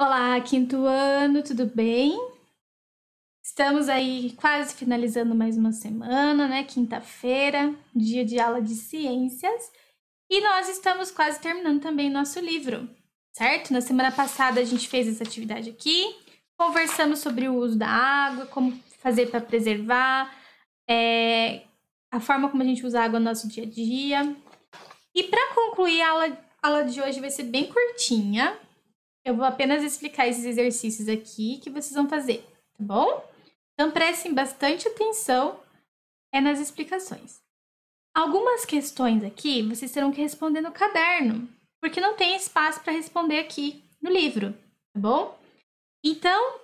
Olá, quinto ano, tudo bem? Estamos aí quase finalizando mais uma semana, né? Quinta-feira, dia de aula de ciências. E nós estamos quase terminando também nosso livro, certo? Na semana passada a gente fez essa atividade aqui, conversamos sobre o uso da água, como fazer para preservar, é, a forma como a gente usa a água no nosso dia a dia. E para concluir, a aula, a aula de hoje vai ser bem curtinha, eu vou apenas explicar esses exercícios aqui que vocês vão fazer, tá bom? Então prestem bastante atenção é nas explicações. Algumas questões aqui vocês terão que responder no caderno, porque não tem espaço para responder aqui no livro, tá bom? Então,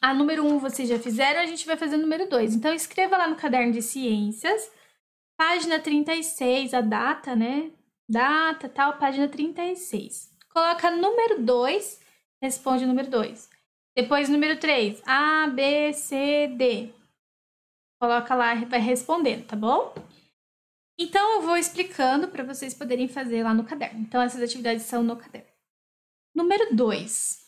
a número 1 um vocês já fizeram, a gente vai fazer o número 2. Então, escreva lá no caderno de ciências, página 36, a data, né? Data, tal, página 36 coloca número 2, responde número 2. Depois, número 3, A, B, C, D. Coloca lá e vai respondendo, tá bom? Então, eu vou explicando para vocês poderem fazer lá no caderno. Então, essas atividades são no caderno. Número 2.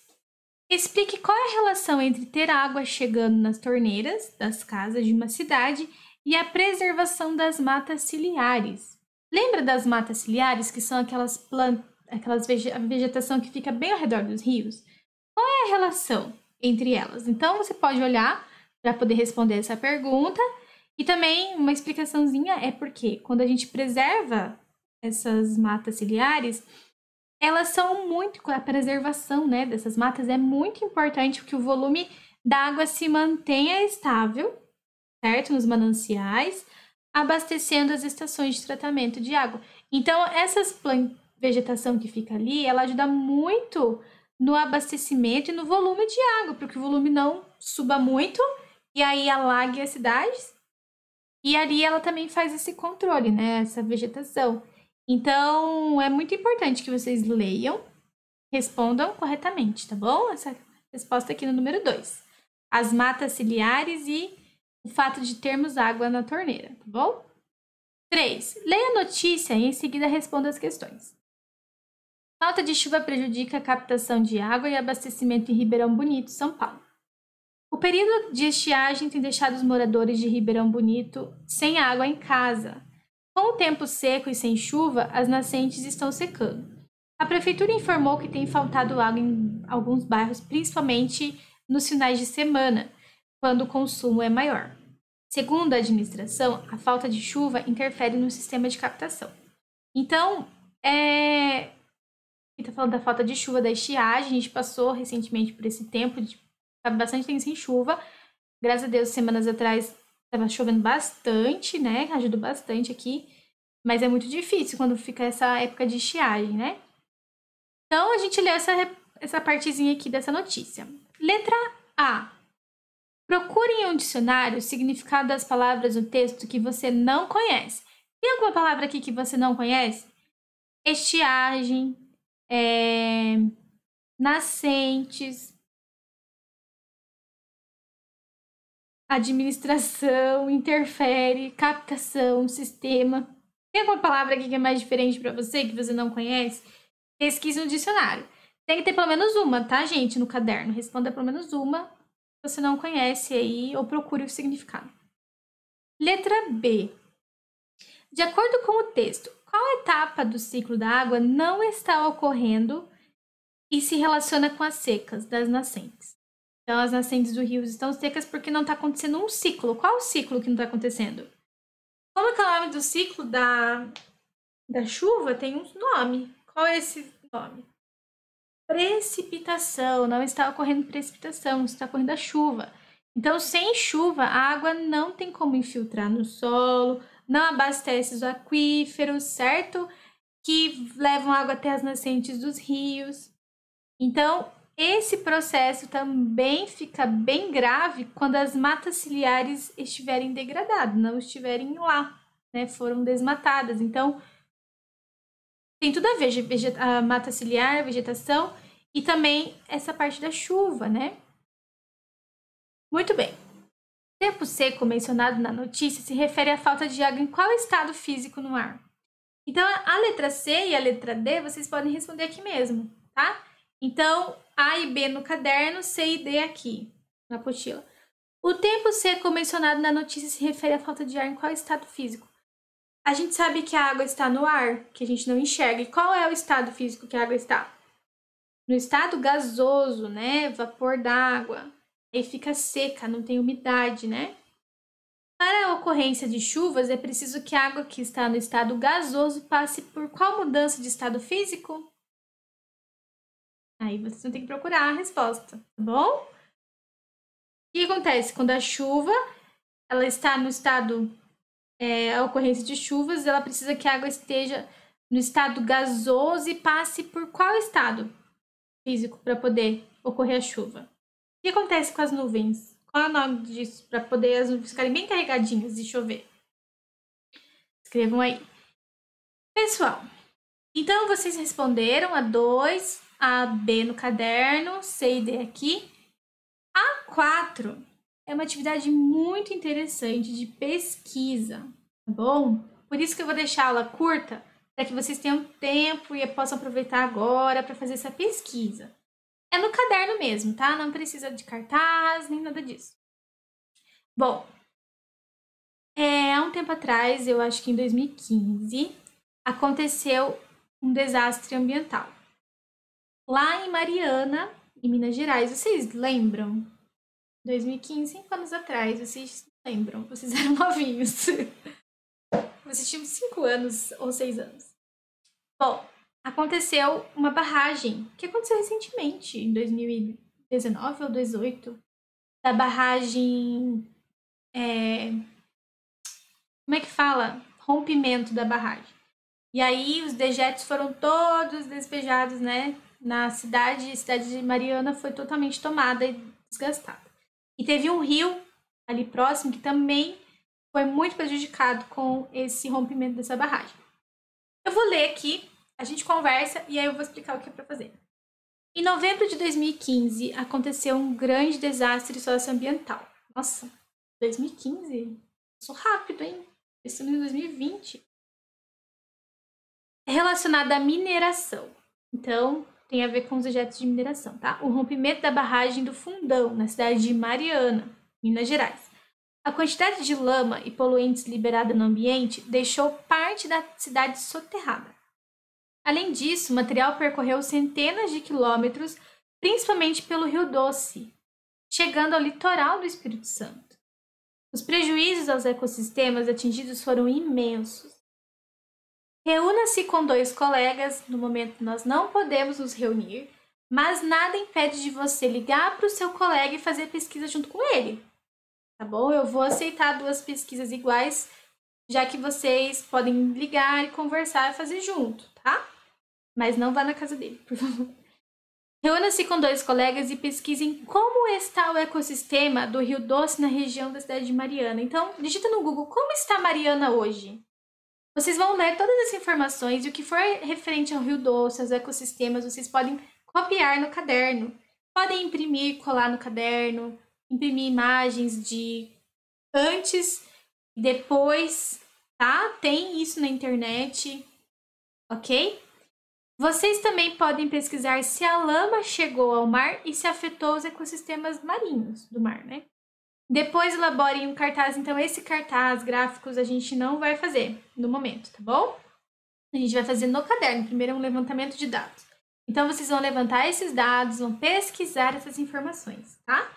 Explique qual é a relação entre ter água chegando nas torneiras das casas de uma cidade e a preservação das matas ciliares. Lembra das matas ciliares, que são aquelas plantas aquelas vegetação que fica bem ao redor dos rios. Qual é a relação entre elas? Então você pode olhar para poder responder essa pergunta. E também uma explicaçãozinha é porque quando a gente preserva essas matas ciliares, elas são muito a preservação, né, dessas matas é muito importante que o volume da água se mantenha estável, certo? Nos mananciais, abastecendo as estações de tratamento de água. Então, essas plantas vegetação que fica ali, ela ajuda muito no abastecimento e no volume de água, porque o volume não suba muito e aí alague as cidades. E ali ela também faz esse controle, né? Essa vegetação. Então, é muito importante que vocês leiam, respondam corretamente, tá bom? Essa resposta aqui no número 2. As matas ciliares e o fato de termos água na torneira, tá bom? 3. Leia a notícia e em seguida responda as questões. Falta de chuva prejudica a captação de água e abastecimento em Ribeirão Bonito, São Paulo. O período de estiagem tem deixado os moradores de Ribeirão Bonito sem água em casa. Com o tempo seco e sem chuva, as nascentes estão secando. A prefeitura informou que tem faltado água em alguns bairros, principalmente nos finais de semana, quando o consumo é maior. Segundo a administração, a falta de chuva interfere no sistema de captação. Então, é, está falando da falta de chuva, da estiagem. A gente passou recentemente por esse tempo, de, tá bastante tempo sem chuva. Graças a Deus, semanas atrás estava chovendo bastante, né? Ajudou bastante aqui. Mas é muito difícil quando fica essa época de estiagem, né? Então, a gente leu essa, essa partezinha aqui dessa notícia. Letra A. Procure em um dicionário o significado das palavras no texto que você não conhece. Tem alguma palavra aqui que você não conhece? Estiagem, é, nascentes, administração, interfere, captação, sistema. Tem alguma palavra aqui que é mais diferente para você, que você não conhece? Pesquise no dicionário. Tem que ter pelo menos uma, tá, gente, no caderno. Responda pelo menos uma que você não conhece aí ou procure o significado. Letra B. De acordo com o texto, qual etapa do ciclo da água não está ocorrendo e se relaciona com as secas das nascentes. Então, as nascentes do rio estão secas porque não está acontecendo um ciclo. Qual o ciclo que não está acontecendo? Como é que é o nome do ciclo da, da chuva? Tem um nome. Qual é esse nome? Precipitação. Não está ocorrendo precipitação, está ocorrendo a chuva. Então, sem chuva, a água não tem como infiltrar no solo, não abastece os aquíferos, certo? Que levam água até as nascentes dos rios. Então, esse processo também fica bem grave quando as matas ciliares estiverem degradadas, não estiverem lá, né? Foram desmatadas. Então, tem tudo a ver a mata ciliar, a vegetação e também essa parte da chuva, né? Muito bem. Tempo seco mencionado na notícia se refere à falta de água em qual estado físico no ar? Então, a letra C e a letra D vocês podem responder aqui mesmo, tá? Então, A e B no caderno, C e D aqui, na apostila. O tempo seco mencionado na notícia se refere à falta de ar em qual estado físico? A gente sabe que a água está no ar, que a gente não enxerga. E qual é o estado físico que a água está? No estado gasoso, né? Vapor d'água aí fica seca, não tem umidade, né? Para a ocorrência de chuvas, é preciso que a água que está no estado gasoso passe por qual mudança de estado físico? Aí vocês vão ter que procurar a resposta, tá bom? O que acontece quando a chuva ela está no estado é, a ocorrência de chuvas, ela precisa que a água esteja no estado gasoso e passe por qual estado físico para poder ocorrer a chuva? O que acontece com as nuvens? Qual é o nome disso? Para poder as nuvens ficarem bem carregadinhas e chover. Escrevam aí. Pessoal, então vocês responderam a 2, a B no caderno, C e D aqui. A 4 é uma atividade muito interessante de pesquisa, tá bom? Por isso que eu vou deixar a aula curta, para que vocês tenham tempo e possam aproveitar agora para fazer essa pesquisa. É no caderno mesmo, tá? Não precisa de cartaz nem nada disso. Bom, é, há um tempo atrás, eu acho que em 2015, aconteceu um desastre ambiental. Lá em Mariana, em Minas Gerais, vocês lembram? 2015, cinco anos atrás, vocês lembram? Vocês eram novinhos. Vocês tinham cinco anos ou seis anos. Bom, aconteceu uma barragem, que aconteceu recentemente, em 2019 ou 2018, da barragem. É, como é que fala? Rompimento da barragem. E aí os dejetos foram todos despejados, né? Na cidade, a cidade de Mariana foi totalmente tomada e desgastada. E teve um rio ali próximo que também foi muito prejudicado com esse rompimento dessa barragem. Eu vou ler aqui a gente conversa e aí eu vou explicar o que é para fazer. Em novembro de 2015, aconteceu um grande desastre socioambiental. Nossa, 2015? sou rápido, hein? Estamos em 2020. É relacionado à mineração. Então, tem a ver com os objetos de mineração, tá? O rompimento da barragem do Fundão, na cidade de Mariana, Minas Gerais. A quantidade de lama e poluentes liberada no ambiente deixou parte da cidade soterrada. Além disso, o material percorreu centenas de quilômetros, principalmente pelo Rio Doce, chegando ao litoral do Espírito Santo. Os prejuízos aos ecossistemas atingidos foram imensos. Reúna-se com dois colegas, no momento nós não podemos nos reunir, mas nada impede de você ligar para o seu colega e fazer pesquisa junto com ele. Tá bom? Eu vou aceitar duas pesquisas iguais, já que vocês podem ligar e conversar e fazer junto, tá? mas não vá na casa dele, por favor. Reúna-se com dois colegas e pesquisem como está o ecossistema do Rio Doce na região da cidade de Mariana. Então, digita no Google como está Mariana hoje. Vocês vão ler todas as informações e o que for referente ao Rio Doce, aos ecossistemas, vocês podem copiar no caderno. Podem imprimir, colar no caderno, imprimir imagens de antes e depois, tá? Tem isso na internet, ok? Vocês também podem pesquisar se a lama chegou ao mar e se afetou os ecossistemas marinhos do mar, né? Depois elaborem um cartaz, então esse cartaz, gráficos, a gente não vai fazer no momento, tá bom? A gente vai fazer no caderno, primeiro é um levantamento de dados. Então vocês vão levantar esses dados, vão pesquisar essas informações, tá?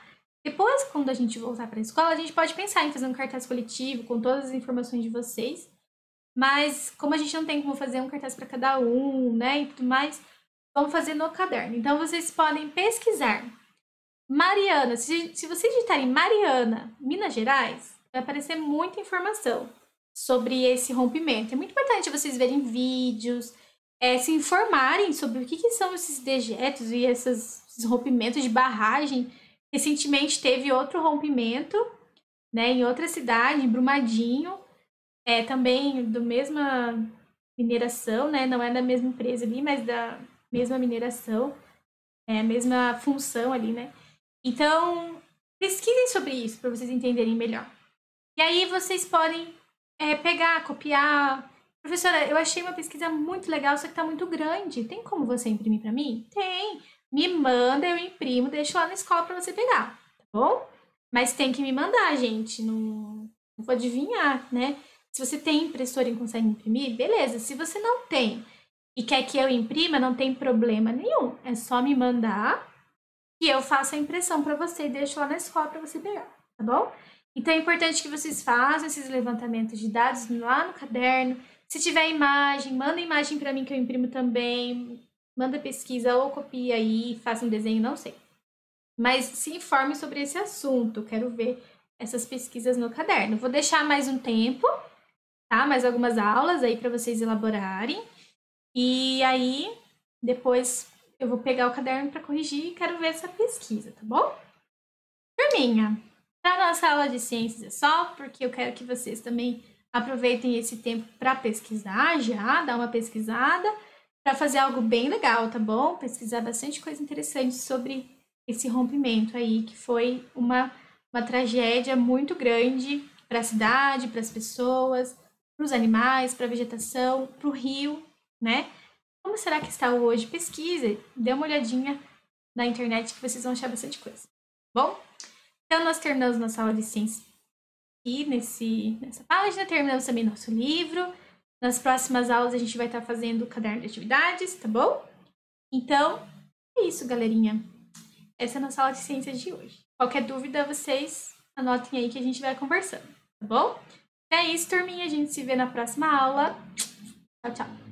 Depois, quando a gente voltar para a escola, a gente pode pensar em fazer um cartaz coletivo com todas as informações de vocês mas como a gente não tem como fazer um cartaz para cada um, né, e tudo mais, vamos fazer no caderno. Então vocês podem pesquisar Mariana, se, se vocês digitarem Mariana, Minas Gerais, vai aparecer muita informação sobre esse rompimento. É muito importante vocês verem vídeos, é, se informarem sobre o que, que são esses dejetos e essas, esses rompimentos de barragem. Recentemente teve outro rompimento né, em outra cidade, em Brumadinho, é também do mesma mineração, né? Não é da mesma empresa ali, mas da mesma mineração, é a mesma função ali, né? Então, pesquisem sobre isso para vocês entenderem melhor. E aí vocês podem é, pegar, copiar. Professora, eu achei uma pesquisa muito legal, só que está muito grande. Tem como você imprimir para mim? Tem. Me manda, eu imprimo, deixo lá na escola para você pegar, tá bom? Mas tem que me mandar, gente. Não, não vou adivinhar, né? Se você tem impressora e consegue imprimir, beleza. Se você não tem e quer que eu imprima, não tem problema nenhum. É só me mandar que eu faço a impressão para você e deixo lá na escola para você pegar, tá bom? Então é importante que vocês façam esses levantamentos de dados lá no caderno. Se tiver imagem, manda imagem para mim que eu imprimo também. Manda pesquisa ou copia aí, faça um desenho, não sei. Mas se informe sobre esse assunto. Quero ver essas pesquisas no caderno. Vou deixar mais um tempo tá? Mais algumas aulas aí para vocês elaborarem. E aí, depois eu vou pegar o caderno para corrigir e quero ver essa pesquisa, tá bom? Turminha, para nossa aula de ciências é só, porque eu quero que vocês também aproveitem esse tempo para pesquisar já, dar uma pesquisada, para fazer algo bem legal, tá bom? Pesquisar bastante coisa interessante sobre esse rompimento aí, que foi uma, uma tragédia muito grande para a cidade, para as pessoas, para os animais, para a vegetação, para o rio, né? Como será que está hoje? Pesquise, dê uma olhadinha na internet que vocês vão achar bastante coisa. Tá bom, então nós terminamos nossa aula de ciência aqui nesse, nessa página, terminamos também nosso livro. Nas próximas aulas a gente vai estar fazendo o caderno de atividades, tá bom? Então, é isso, galerinha. Essa é a nossa aula de ciência de hoje. Qualquer dúvida, vocês anotem aí que a gente vai conversando, tá bom? é isso, turminha. A gente se vê na próxima aula. Tchau, tchau.